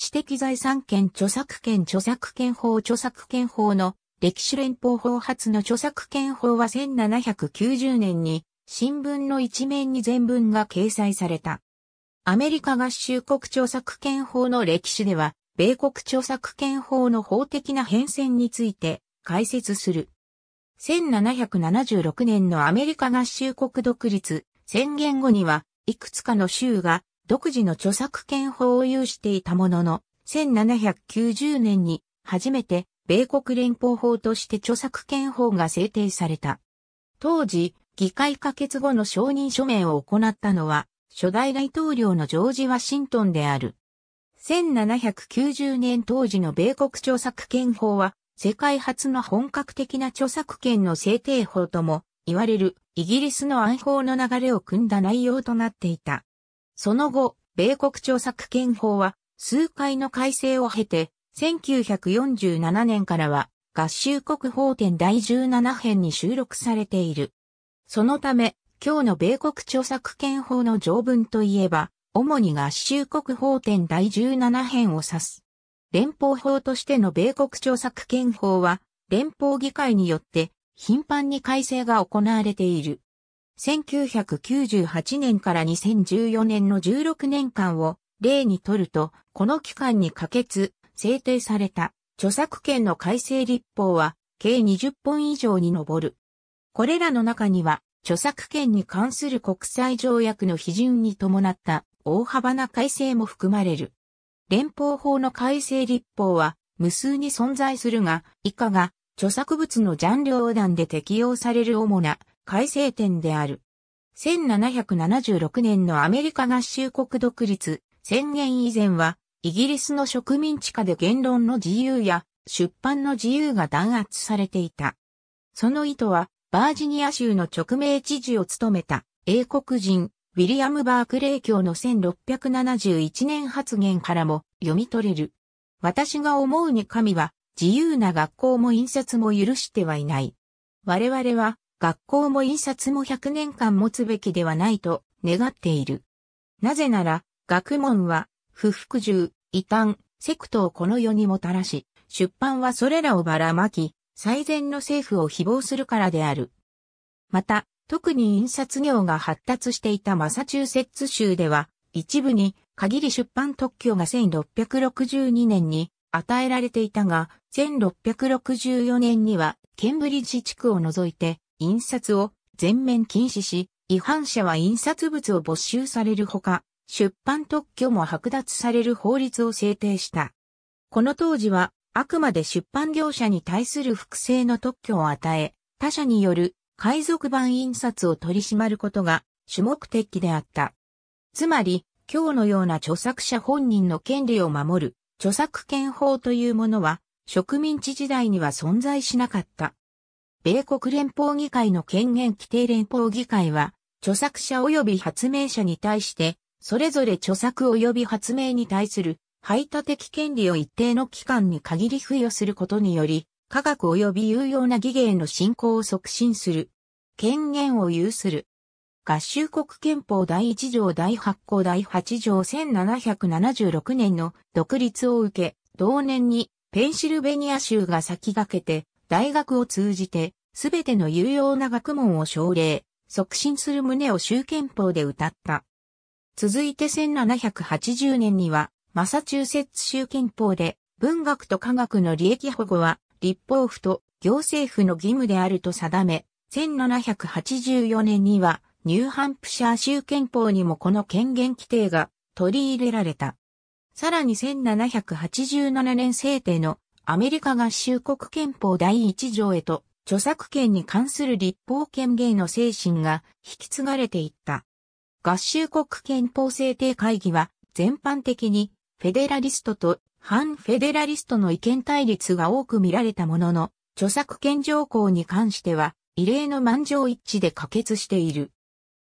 知的財産権著作権著作権法著作権法の歴史連邦法発の著作権法は1790年に新聞の一面に全文が掲載された。アメリカ合衆国著作権法の歴史では、米国著作権法の法的な変遷について解説する。1776年のアメリカ合衆国独立宣言後には、いくつかの州が独自の著作権法を有していたものの、1790年に初めて米国連邦法として著作権法が制定された。当時、議会可決後の承認署名を行ったのは、初代大統領のジョージ・ワシントンである。1790年当時の米国著作権法は、世界初の本格的な著作権の制定法とも、言われるイギリスの暗法の流れを組んだ内容となっていた。その後、米国著作権法は数回の改正を経て、1947年からは合衆国法典第17編に収録されている。そのため、今日の米国著作権法の条文といえば、主に合衆国法典第17編を指す。連邦法としての米国著作権法は、連邦議会によって頻繁に改正が行われている。1998年から2014年の16年間を例にとると、この期間に可決、制定された著作権の改正立法は計20本以上に上る。これらの中には、著作権に関する国際条約の批准に伴った大幅な改正も含まれる。連邦法の改正立法は無数に存在するが、以下が著作物のジャンル横断で適用される主な改正点である。1776年のアメリカ合衆国独立宣言以前は、イギリスの植民地下で言論の自由や出版の自由が弾圧されていた。その意図は、バージニア州の直命知事を務めた英国人ウィリアム・バークレー教の1671年発言からも読み取れる。私が思うに神は自由な学校も印刷も許してはいない。我々は学校も印刷も100年間持つべきではないと願っている。なぜなら、学問は、不服従、異端、セクトをこの世にもたらし、出版はそれらをばらまき、最善の政府を誹謗するからである。また、特に印刷業が発達していたマサチューセッツ州では、一部に限り出版特許が1662年に与えられていたが、1664年にはケンブリッジ地区を除いて印刷を全面禁止し、違反者は印刷物を没収されるほか、出版特許も剥奪される法律を制定した。この当時は、あくまで出版業者に対する複製の特許を与え、他社による海賊版印刷を取り締まることが主目的であった。つまり、今日のような著作者本人の権利を守る著作権法というものは植民地時代には存在しなかった。米国連邦議会の権限規定連邦議会は、著作者及び発明者に対して、それぞれ著作及び発明に対する排他的権利を一定の期間に限り付与することにより、科学及び有用な技芸の振興を促進する。権限を有する。合衆国憲法第1条第8項第8条1776年の独立を受け、同年にペンシルベニア州が先駆けて大学を通じて、すべての有用な学問を奨励、促進する旨を州憲法で歌った。続いて1780年には、マサチューセッツ州憲法で、文学と科学の利益保護は、立法府と行政府の義務であると定め、1784年には、ニューハンプシャー州憲法にもこの権限規定が取り入れられた。さらに1787年制定のアメリカ合衆国憲法第一条へと、著作権に関する立法権限の精神が引き継がれていった。合衆国憲法制定会議は、全般的に、フェデラリストと反フェデラリストの意見対立が多く見られたものの、著作権条項に関しては、異例の満場一致で可決している。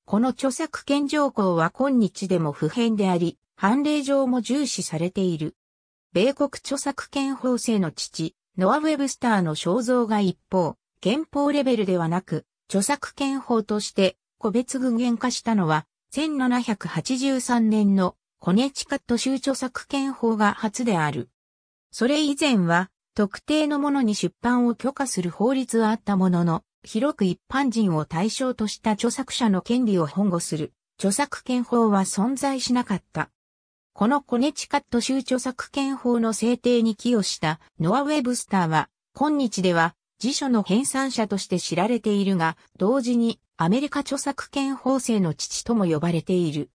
この著作権条項は今日でも不変であり、判例上も重視されている。米国著作権法制の父、ノア・ウェブスターの肖像が一方、憲法レベルではなく、著作権法として個別具現化したのは、1783年のコネチカット州著作権法が初である。それ以前は、特定のものに出版を許可する法律はあったものの、広く一般人を対象とした著作者の権利を保護する著作権法は存在しなかった。このコネチカット州著作権法の制定に寄与したノア・ウェブスターは、今日では辞書の編纂者として知られているが、同時にアメリカ著作権法制の父とも呼ばれている。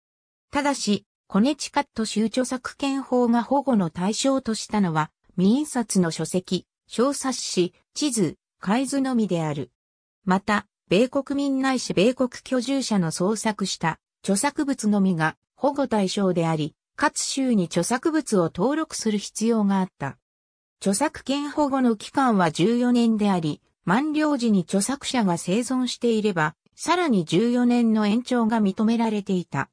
ただし、コネチカット州著作権法が保護の対象としたのは、未印刷の書籍、小冊子、地図、海図のみである。また、米国民内し米国居住者の創作した著作物のみが保護対象であり、各州に著作物を登録する必要があった。著作権保護の期間は14年であり、満了時に著作者が生存していれば、さらに14年の延長が認められていた。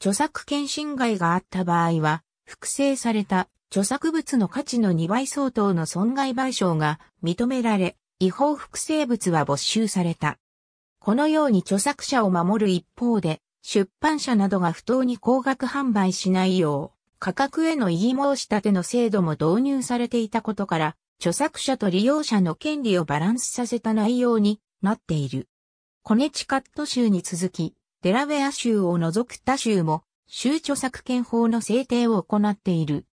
著作権侵害があった場合は、複製された著作物の価値の2倍相当の損害賠償が認められ、違法複製物は没収された。このように著作者を守る一方で、出版社などが不当に高額販売しないよう、価格への異議申し立ての制度も導入されていたことから、著作者と利用者の権利をバランスさせた内容になっている。コネチカット州に続き、デラウェア州を除く他州も、州著作権法の制定を行っている。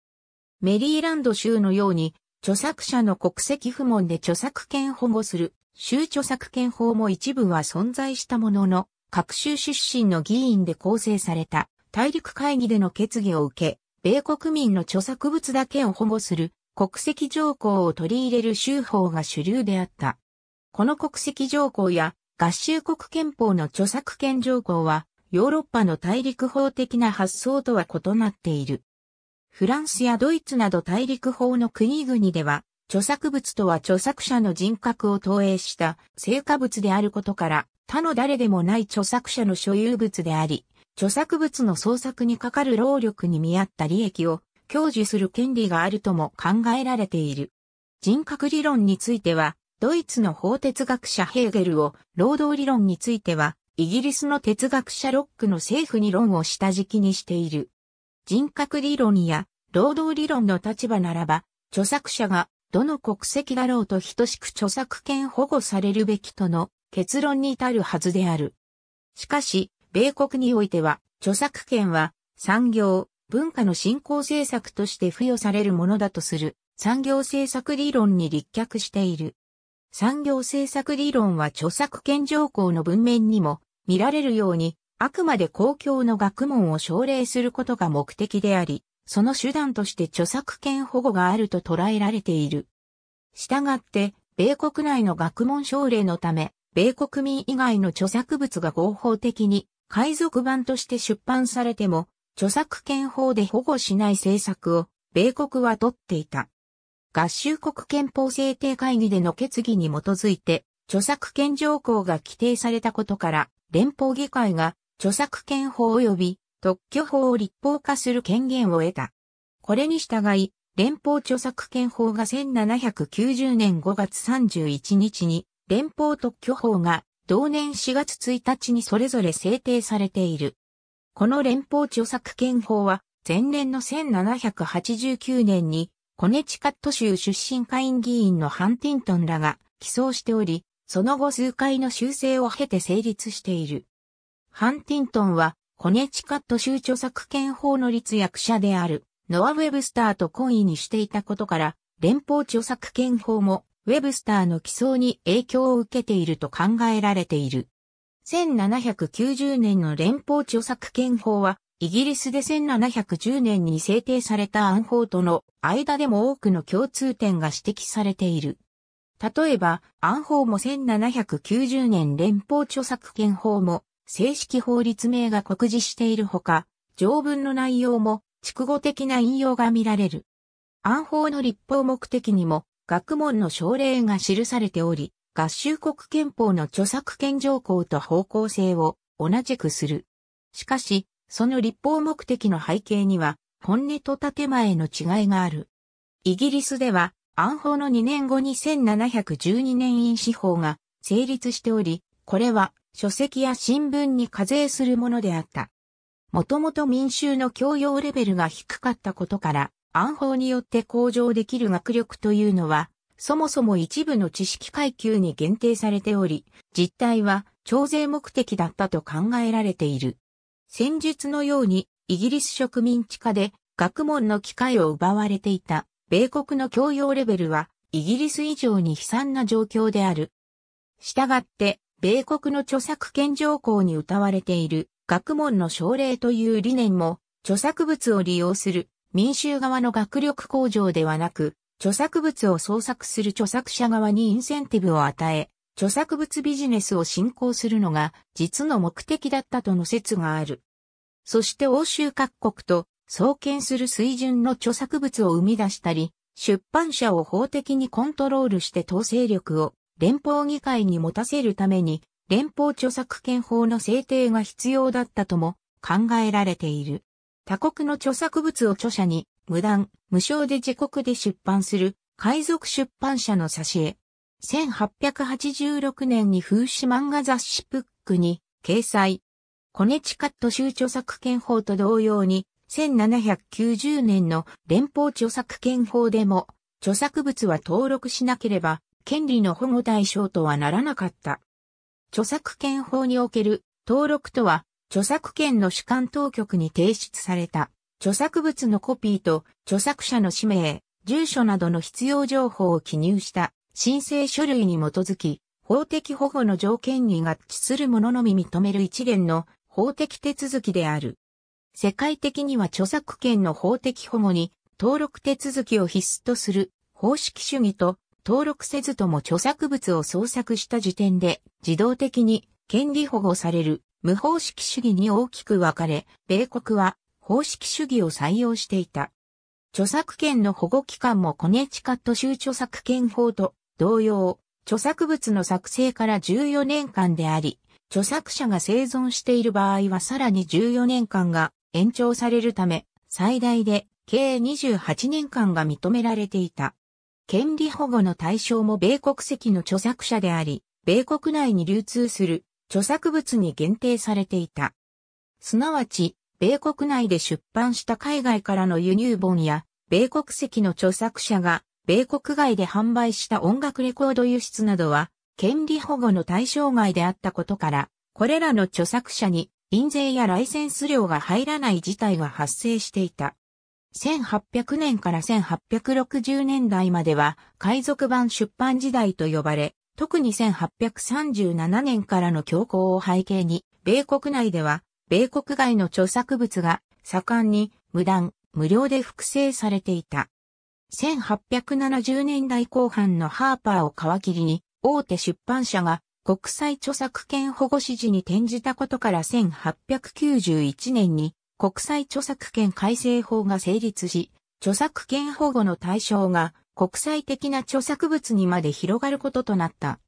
メリーランド州のように、著作者の国籍不問で著作権保護する、州著作権法も一部は存在したものの、各州出身の議員で構成された大陸会議での決議を受け、米国民の著作物だけを保護する国籍条項を取り入れる州法が主流であった。この国籍条項や合衆国憲法の著作権条項はヨーロッパの大陸法的な発想とは異なっている。フランスやドイツなど大陸法の国々では著作物とは著作者の人格を投影した成果物であることから他の誰でもない著作者の所有物であり、著作物の創作にかかる労力に見合った利益を享受する権利があるとも考えられている。人格理論については、ドイツの法哲学者ヘーゲルを、労働理論については、イギリスの哲学者ロックの政府に論を下敷きにしている。人格理論や労働理論の立場ならば、著作者がどの国籍だろうと等しく著作権保護されるべきとの結論に至るはずである。しかし、米国においては、著作権は産業、文化の振興政策として付与されるものだとする産業政策理論に立脚している。産業政策理論は著作権条項の文面にも見られるように、あくまで公共の学問を奨励することが目的であり、その手段として著作権保護があると捉えられている。したがって、米国内の学問奨励のため、米国民以外の著作物が合法的に海賊版として出版されても、著作権法で保護しない政策を米国は取っていた。合衆国憲法制定会議での決議に基づいて、著作権条項が規定されたことから、連邦議会が著作権法及び特許法を立法化する権限を得た。これに従い、連邦著作権法が1790年5月31日に連邦特許法が同年4月1日にそれぞれ制定されている。この連邦著作権法は前年の1789年にコネチカット州出身下院議員のハンティントンらが起草しており、その後数回の修正を経て成立している。ハンティントンはコネチカット州著作権法の立役者であるノア・ウェブスターと懇意にしていたことから、連邦著作権法もウェブスターの起草に影響を受けていると考えられている。1790年の連邦著作権法は、イギリスで1710年に制定された暗法との間でも多くの共通点が指摘されている。例えば、暗法も1790年連邦著作権法も正式法律名が告示しているほか、条文の内容も、畜語的な引用が見られる。暗法の立法目的にも、学問の奨励が記されており、合衆国憲法の著作権条項と方向性を同じくする。しかし、その立法目的の背景には、本音と建前の違いがある。イギリスでは、暗法の2年後に1712年印紙法が成立しており、これは書籍や新聞に課税するものであった。もともと民衆の教養レベルが低かったことから、暗法によって向上できる学力というのは、そもそも一部の知識階級に限定されており、実態は徴税目的だったと考えられている。戦術のように、イギリス植民地化で学問の機会を奪われていた、米国の教養レベルは、イギリス以上に悲惨な状況である。したがって、米国の著作権条項に謳われている学問の奨励という理念も、著作物を利用する民衆側の学力向上ではなく、著作物を創作する著作者側にインセンティブを与え、著作物ビジネスを進行するのが実の目的だったとの説がある。そして欧州各国と創建する水準の著作物を生み出したり、出版社を法的にコントロールして統制力を連邦議会に持たせるために連邦著作権法の制定が必要だったとも考えられている。他国の著作物を著者に、無断、無償で自国で出版する、海賊出版社の挿絵。1886年に風刺漫画雑誌プックに掲載。コネチカット州著作権法と同様に、1790年の連邦著作権法でも、著作物は登録しなければ、権利の保護対象とはならなかった。著作権法における登録とは、著作権の主管当局に提出された、著作物のコピーと著作者の氏名、住所などの必要情報を記入した申請書類に基づき、法的保護の条件に合致するもののみ認める一連の法的手続きである。世界的には著作権の法的保護に登録手続きを必須とする方式主義と登録せずとも著作物を創作した時点で自動的に権利保護される無方式主義に大きく分かれ、米国は方式主義を採用していた。著作権の保護期間もコネチカット州著作権法と同様、著作物の作成から14年間であり、著作者が生存している場合はさらに14年間が延長されるため、最大で計28年間が認められていた。権利保護の対象も米国籍の著作者であり、米国内に流通する著作物に限定されていた。すなわち、米国内で出版した海外からの輸入本や、米国籍の著作者が、米国外で販売した音楽レコード輸出などは、権利保護の対象外であったことから、これらの著作者に、印税やライセンス料が入らない事態が発生していた。1800年から1860年代までは海賊版出版時代と呼ばれ、特に1837年からの強行を背景に、米国内では、米国外の著作物が盛んに無断、無料で複製されていた。1870年代後半のハーパーを皮切りに、大手出版社が国際著作権保護指示に転じたことから1891年に国際著作権改正法が成立し、著作権保護の対象が国際的な著作物にまで広がることとなった。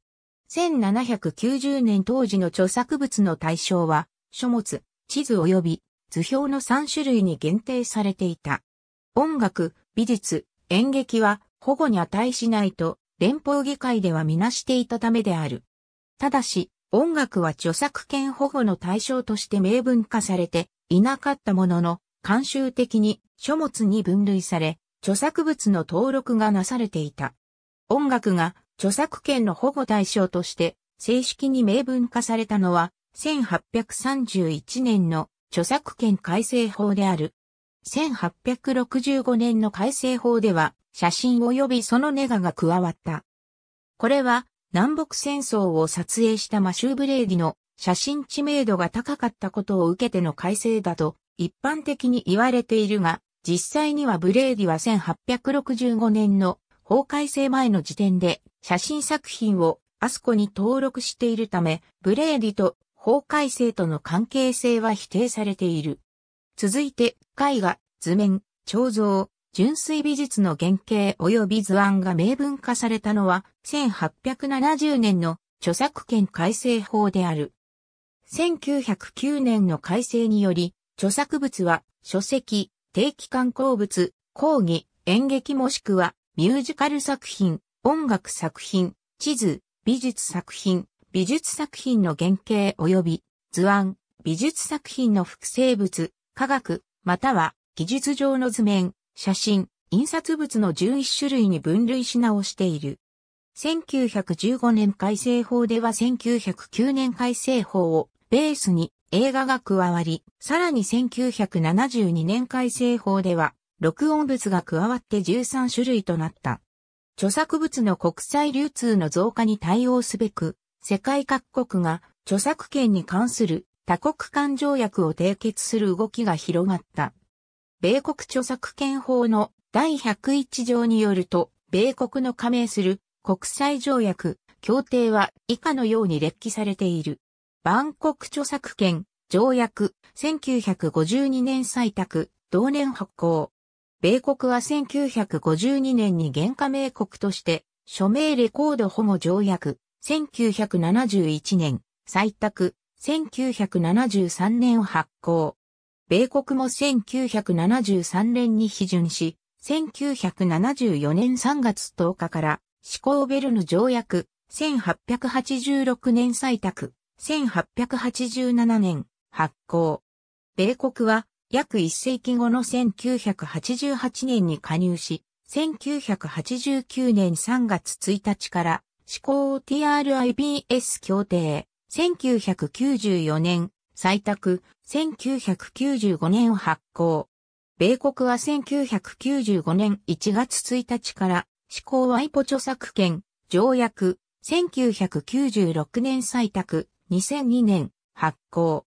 1790年当時の著作物の対象は、書物、地図及び図表の3種類に限定されていた。音楽、美術、演劇は保護に値しないと連邦議会ではみなしていたためである。ただし、音楽は著作権保護の対象として明文化されていなかったものの、慣習的に書物に分類され、著作物の登録がなされていた。音楽が著作権の保護対象として正式に明文化されたのは1831年の著作権改正法である。1865年の改正法では写真及びそのネガが加わった。これは南北戦争を撮影したマシュー・ブレーディの写真知名度が高かったことを受けての改正だと一般的に言われているが、実際にはブレーディは1865年の法改正前の時点で写真作品をアスコに登録しているため、ブレーディと法改正との関係性は否定されている。続いて、絵画、図面、彫像、純粋美術の原型及び図案が明文化されたのは1870年の著作権改正法である。1909年の改正により、著作物は書籍、定期観光物、講義、演劇もしくは、ミュージカル作品、音楽作品、地図、美術作品、美術作品の原型及び図案、美術作品の複製物、科学、または技術上の図面、写真、印刷物の11種類に分類し直している。1915年改正法では1909年改正法をベースに映画が加わり、さらに1972年改正法では、録音物が加わって13種類となった。著作物の国際流通の増加に対応すべく、世界各国が著作権に関する多国間条約を締結する動きが広がった。米国著作権法の第101条によると、米国の加盟する国際条約、協定は以下のように列記されている。万国著作権、条約、1952年採択、同年発行。米国は1952年に原価名国として、署名レコード保護条約、1971年、採択、1973年発行。米国も1973年に批准し、1974年3月10日から、シコーベルヌ条約、1886年採択、1887年発行。米国は約1世紀後の1988年に加入し、1989年3月1日から施行 TRIBS 協定、1994年採択、1995年を発行。米国は1995年1月1日から施行はイポ著作権条約、1996年採択、2002年発行。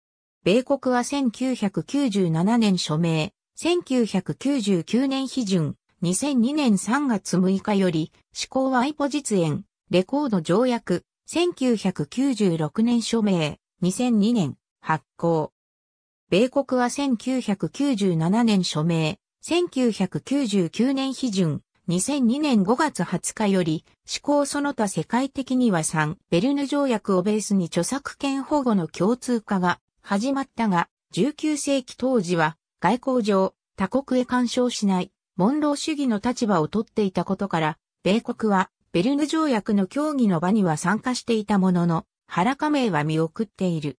米国は1997年署名、1999年批准、2002年3月6日より、施行は iPo 実演、レコード条約、1996年署名、2002年発行。米国は1997年署名、1999年批准、2002年5月20日より、思考その他世界的には3、ベルヌ条約をベースに著作権保護の共通化が始まったが、19世紀当時は、外交上、他国へ干渉しない、モンロー主義の立場をとっていたことから、米国は、ベルヌ条約の協議の場には参加していたものの、原加盟は見送っている。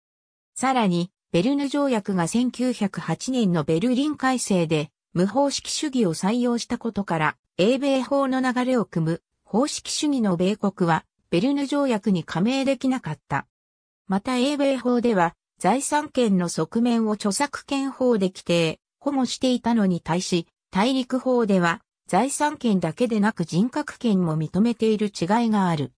さらに、ベルヌ条約が1908年のベルリン改正で、無方式主義を採用したことから、英米法の流れを組む方式主義の米国はベルヌ条約に加盟できなかった。また英米法では財産権の側面を著作権法で規定、保護していたのに対し、大陸法では財産権だけでなく人格権も認めている違いがある。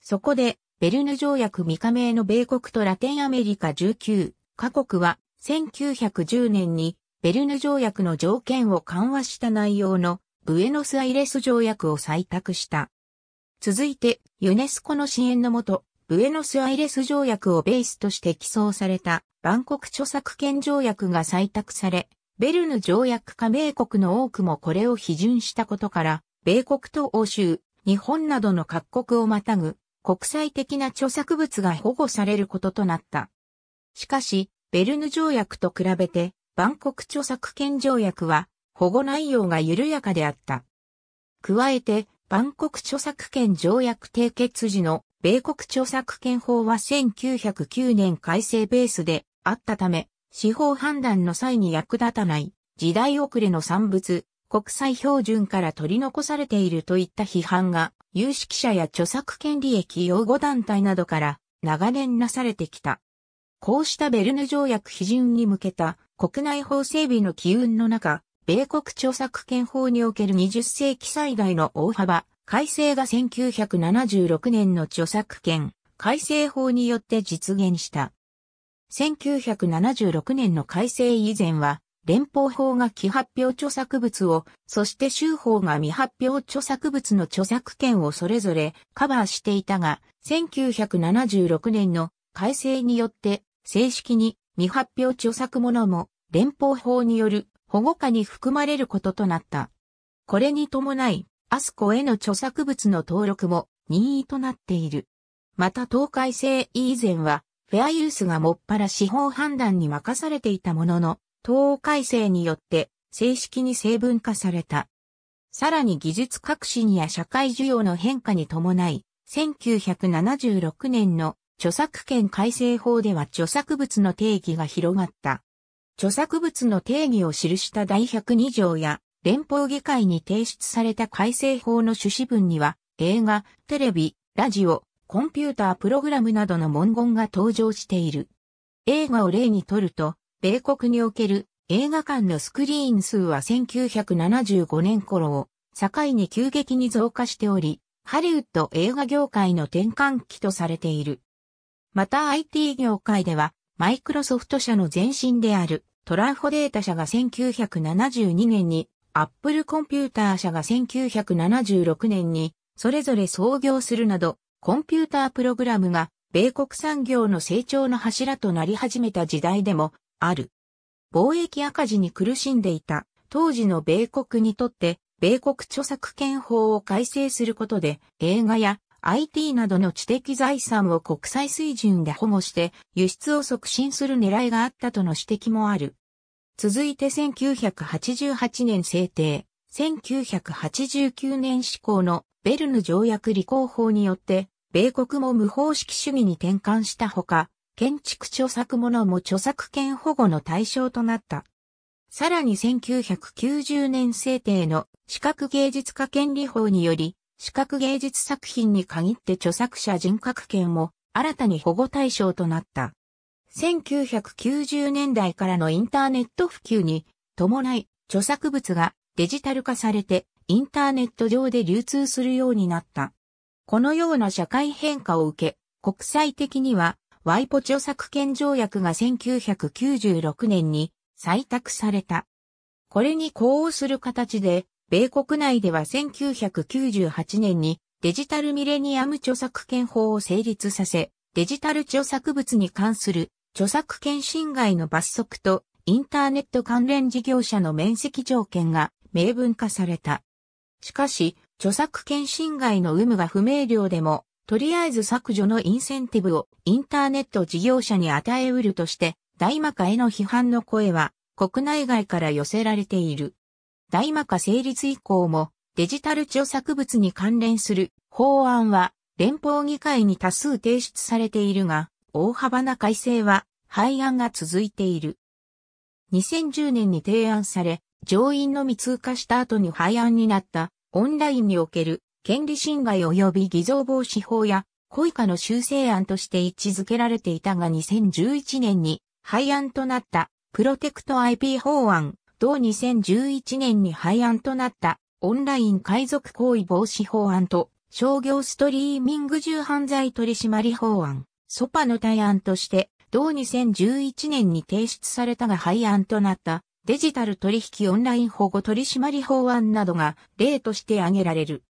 そこで、ベルヌ条約未加盟の米国とラテンアメリカ19カ国は1910年にベルヌ条約の条件を緩和した内容のブエノスアイレス条約を採択した。続いて、ユネスコの支援のもと、ブエノスアイレス条約をベースとして起草された、万国著作権条約が採択され、ベルヌ条約加盟国の多くもこれを批准したことから、米国と欧州、日本などの各国をまたぐ、国際的な著作物が保護されることとなった。しかし、ベルヌ条約と比べて、万国著作権条約は、保護内容が緩やかであった。加えて、万国著作権条約締結時の米国著作権法は1909年改正ベースであったため、司法判断の際に役立たない時代遅れの産物、国際標準から取り残されているといった批判が、有識者や著作権利益擁護団体などから長年なされてきた。こうしたベルヌ条約批准に向けた国内法整備の機運の中、米国著作権法における20世紀最大の大幅改正が1976年の著作権改正法によって実現した。1976年の改正以前は、連邦法が既発表著作物を、そして州法が未発表著作物の著作権をそれぞれカバーしていたが、1976年の改正によって正式に未発表著作物も連邦法による保護下に含まれることとなった。これに伴い、アスコへの著作物の登録も任意となっている。また東海製以前は、フェアユースがもっぱら司法判断に任されていたものの、東海制によって正式に成分化された。さらに技術革新や社会需要の変化に伴い、1976年の著作権改正法では著作物の定義が広がった。著作物の定義を記した第102条や、連邦議会に提出された改正法の趣旨文には、映画、テレビ、ラジオ、コンピュータープログラムなどの文言が登場している。映画を例にとると、米国における映画館のスクリーン数は1975年頃を境に急激に増加しており、ハリウッド映画業界の転換期とされている。また IT 業界ではマイクロソフト社の前身であるトランフォデータ社が1972年に、アップルコンピューター社が1976年に、それぞれ創業するなど、コンピュータープログラムが、米国産業の成長の柱となり始めた時代でも、ある。貿易赤字に苦しんでいた、当時の米国にとって、米国著作権法を改正することで、映画や IT などの知的財産を国際水準で保護して輸出を促進する狙いがあったとの指摘もある。続いて1988年制定、1989年施行のベルヌ条約履行法によって、米国も無方式主義に転換したほか、建築著作物も著作権保護の対象となった。さらに1990年制定の資格芸術家権利法により、視覚芸術作品に限って著作者人格権も新たに保護対象となった。1990年代からのインターネット普及に伴い著作物がデジタル化されてインターネット上で流通するようになった。このような社会変化を受け、国際的にはワイポ著作権条約が1996年に採択された。これに呼応する形で米国内では1998年にデジタルミレニアム著作権法を成立させ、デジタル著作物に関する著作権侵害の罰則とインターネット関連事業者の面積条件が明文化された。しかし、著作権侵害の有無が不明瞭でも、とりあえず削除のインセンティブをインターネット事業者に与えうるとして、大魔化への批判の声は国内外から寄せられている。大魔化成立以降もデジタル著作物に関連する法案は連邦議会に多数提出されているが、大幅な改正は廃案が続いている。2010年に提案され、上院のみ通過した後に廃案になったオンラインにおける権利侵害及び偽造防止法や故意化の修正案として位置づけられていたが2011年に廃案となったプロテクト IP 法案同2011年に廃案となったオンライン海賊行為防止法案と商業ストリーミング重犯罪取締法案、ソパの対案として同2011年に提出されたが廃案となったデジタル取引オンライン保護取締法案などが例として挙げられる。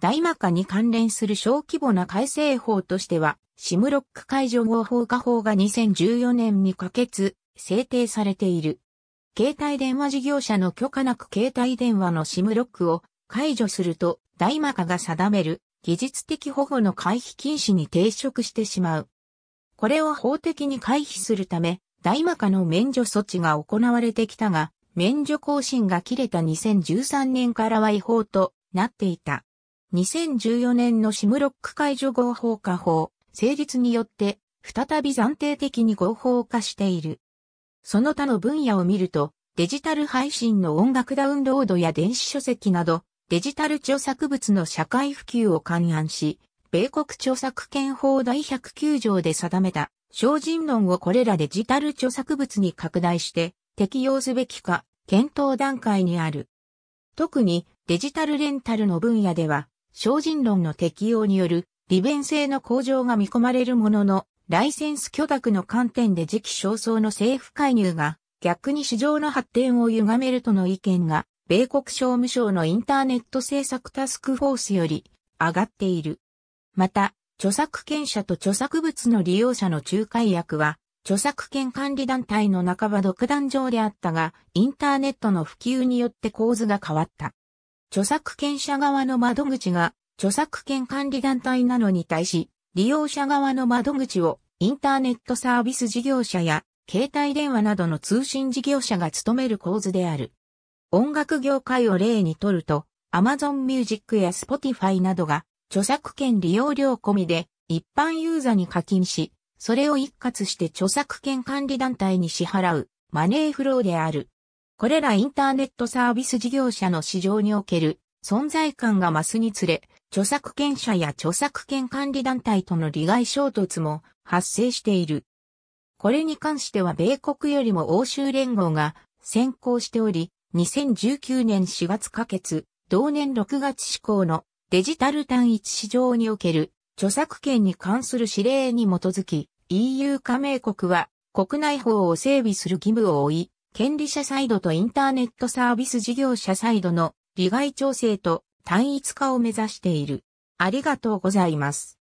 大麻化に関連する小規模な改正法としては、シムロック解除合法化法が2014年に可決、制定されている。携帯電話事業者の許可なく携帯電話の SIM ロックを解除すると大マ化が定める技術的保護の回避禁止に抵触してしまう。これを法的に回避するため、大マ化の免除措置が行われてきたが、免除更新が切れた2013年からは違法となっていた。2014年の SIM ロック解除合法化法成立によって、再び暫定的に合法化している。その他の分野を見ると、デジタル配信の音楽ダウンロードや電子書籍など、デジタル著作物の社会普及を勘案し、米国著作権法第109条で定めた、精進論をこれらデジタル著作物に拡大して、適用すべきか、検討段階にある。特に、デジタルレンタルの分野では、精進論の適用による利便性の向上が見込まれるものの、ライセンス許諾の観点で時期尚早の政府介入が逆に市場の発展を歪めるとの意見が、米国商務省のインターネット政策タスクフォースより上がっている。また、著作権者と著作物の利用者の仲介役は、著作権管理団体の半ば独断上であったが、インターネットの普及によって構図が変わった。著作権者側の窓口が、著作権管理団体なのに対し、利用者側の窓口をインターネットサービス事業者や携帯電話などの通信事業者が務める構図である。音楽業界を例にとると、Amazon Music や Spotify などが著作権利用料込みで一般ユーザーに課金し、それを一括して著作権管理団体に支払うマネーフローである。これらインターネットサービス事業者の市場における存在感が増すにつれ、著作権者や著作権管理団体との利害衝突も発生している。これに関しては米国よりも欧州連合が先行しており、2019年4月可決、同年6月施行のデジタル単一市場における著作権に関する指令に基づき、EU 加盟国は国内法を整備する義務を負い、権利者サイドとインターネットサービス事業者サイドの利害調整と単一化を目指している。ありがとうございます。